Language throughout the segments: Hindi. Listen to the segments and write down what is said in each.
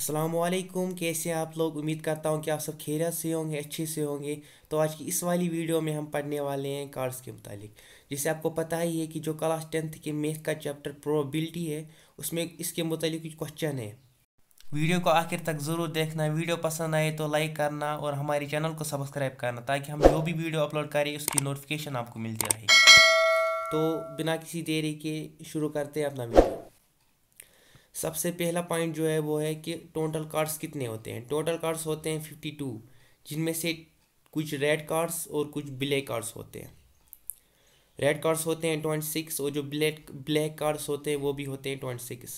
असलम कैसे हैं आप लोग उम्मीद करता हूँ कि आप सब खैरियत से होंगे अच्छे से होंगे तो आज की इस वाली वीडियो में हम पढ़ने वाले हैं कार्ड्स के मुतालिक जैसे आपको पता ही है कि जो क्लास टेंथ के मैथ का चैप्टर प्रोबेबिलिटी है उसमें इसके मुतालिक कुछ क्वेश्चन है वीडियो को आखिर तक ज़रूर देखना वीडियो पसंद आए तो लाइक करना और हमारे चैनल को सब्सक्राइब करना ताकि हम जो भी वीडियो अपलोड करें उसकी नोटिफिकेशन आपको मिलती रहे तो बिना किसी देरी के शुरू करते हैं अपना वीडियो सबसे पहला पॉइंट जो है वो है कि टोटल कार्ड्स कितने होते हैं टोटल कार्ड्स होते हैं फिफ्टी टू जिनमें से कुछ रेड कार्ड्स और कुछ ब्लैक कार्ड्स होते हैं रेड कार्ड्स होते हैं ट्वेंटी सिक्स और जो ब्लैक ब्लैक कार्ड्स होते हैं वो भी होते हैं ट्वेंटी सिक्स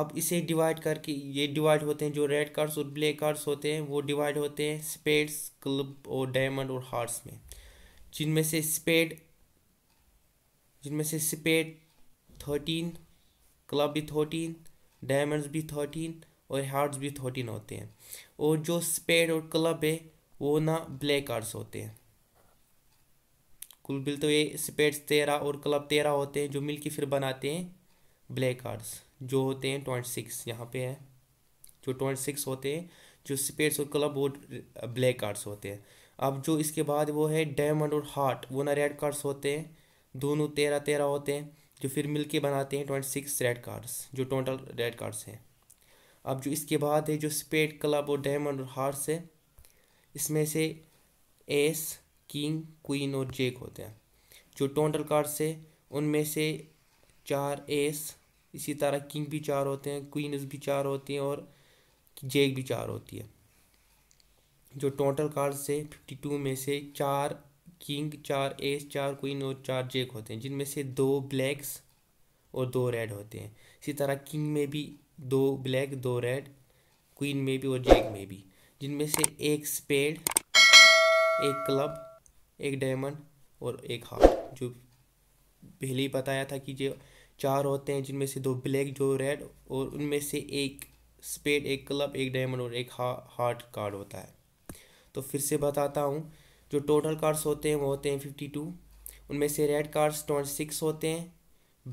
अब इसे डिवाइड करके ये डिवाइड होते हैं जो रेड कार्ड्स और ब्लैक कार्ड्स होते हैं वो डिवाइड होते हैं स्पेड्स क्लब और डायमंड और हार्ट्स में जिनमें से स्पेड जिनमें से स्पेड थर्टीन क्लब भी थर्टीन डायमंड्स भी थर्टीन और हार्ट्स भी थर्टीन होते हैं और जो स्पेड और क्लब है वो ना ब्लैक आर्ट्स होते हैं कुल बिल तो ये स्पेड्स तेरह और क्लब तेरह होते हैं जो मिल के फिर बनाते हैं ब्लैक आर्ट्स जो होते हैं ट्वेंटी सिक्स यहाँ पे है जो ट्वेंटी सिक्स होते हैं जो स्पेड्स और क्लब वो ब्लैक कार्ड्स होते हैं अब जो इसके बाद वो है डायमंड और हार्ट वो ना रेड कार्ड्स होते हैं दोनों तेरह तेरह होते हैं जो फिर मिलके बनाते हैं ट्वेंटी सिक्स रेड कार्ड्स जो टोटल रेड कार्ड्स हैं अब जो इसके बाद है जो स्पेड क्लब और डायमंड और हार्स है इसमें से एस किंग क्वीन और जेक होते हैं जो टोटल कार्ड्स है उनमें से चार एस इसी तरह किंग भी चार होते हैं क्वीनस भी चार होती हैं और जेक भी चार होती है जो टोटल कार्ड्स है फिफ्टी टू में से चार किंग चार एस चार क्वीन और चार जेक होते हैं जिनमें से दो ब्लैक्स और दो रेड होते हैं इसी तरह किंग में भी दो ब्लैक दो रेड क्वीन में भी और जैक में भी जिनमें से एक स्पेड एक क्लब एक डायमंड और एक हार्ट जो पहले ही बताया था कि जो चार होते हैं जिनमें से दो ब्लैक दो रेड और उनमें से एक स्पेड एक क्लब एक डायमंड और एक हा, हार्ट कार्ड होता है तो फिर से बताता हूँ जो टोटल कार्ड्स होते हैं वो होते हैं फिफ्टी टू उनमें से रेड कार्ड्स ट्वेंटी सिक्स होते हैं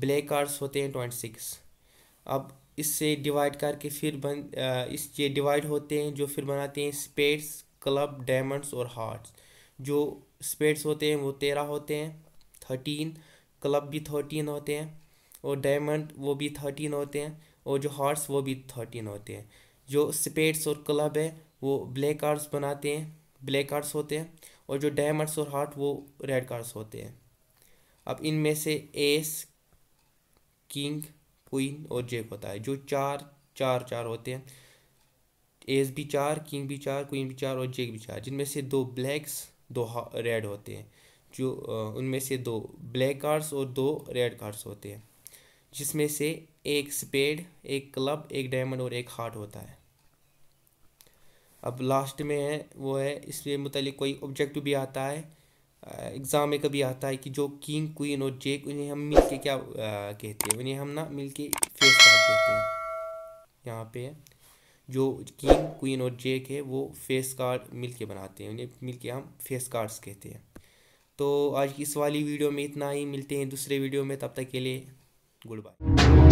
ब्लैक कार्ड्स होते हैं ट्वेंटी सिक्स अब इससे डिवाइड करके फिर बन इस ये डिवाइड होते हैं जो फिर बनाते हैं स्पेड्स क्लब डायमंड्स और हार्ट्स जो स्पेड्स होते हैं वो तेरह होते हैं थर्टीन क्लब भी थर्टीन होते हैं और डायमंड वो भी थर्टीन होते हैं और जो हार्ट्स वो भी थर्टीन होते हैं जो स्पेड्स और क्लब है वो ब्लैक कार्ड्स बनाते हैं ब्लैक कार्ड्स होते हैं और जो डायमंड्स और हार्ट वो रेड कार्ड्स होते हैं अब इनमें से एस किंग क्वीन और जेक होता है जो चार चार चार होते हैं एस भी चार किंग भी चार क्वीन भी चार और जेक भी चार जिनमें से दो ब्लैक्स दो रेड होते हैं जो उनमें से दो ब्लैक कार्ड्स और दो रेड कार्ड्स होते हैं जिसमें से एक स्पेड एक क्लब एक डायमंड और एक हार्ट होता है अब लास्ट में है वो है इससे मतलब कोई ऑब्जेक्ट भी आता है एग्ज़ाम में कभी आता है कि जो किंग क्वीन और जेक उन्हें हम मिल के क्या आ, कहते हैं उन्हें हम ना मिल के फेस कार्ड कहते हैं यहाँ पे जो किंग क्वीन और जेक है वो फेस कार्ड मिल के बनाते हैं उन्हें मिल के हम फेस कार्ड्स कहते हैं तो आज की इस वाली वीडियो में इतना ही मिलते हैं दूसरे वीडियो में तब तक के लिए गुड बाय